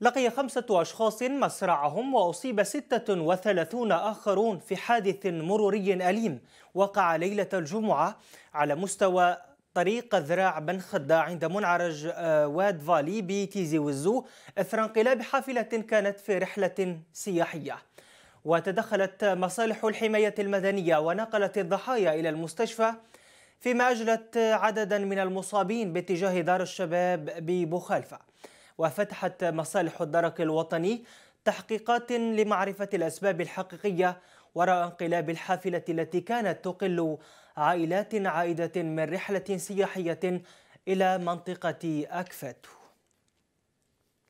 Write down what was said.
لقي خمسة أشخاص مصرعهم وأصيب 36 آخرون في حادث مروري أليم وقع ليلة الجمعة على مستوى طريق ذراع بن خدا عند منعرج آه، واد فالي بتيزي وزو اثر انقلاب حافله كانت في رحله سياحيه. وتدخلت مصالح الحمايه المدنيه ونقلت الضحايا الى المستشفى فيما اجلت عددا من المصابين باتجاه دار الشباب ببوخالفه. وفتحت مصالح الدرك الوطني تحقيقات لمعرفة الأسباب الحقيقية وراء انقلاب الحافلة التي كانت تقل عائلات عائدة من رحلة سياحية إلى منطقة أكفتو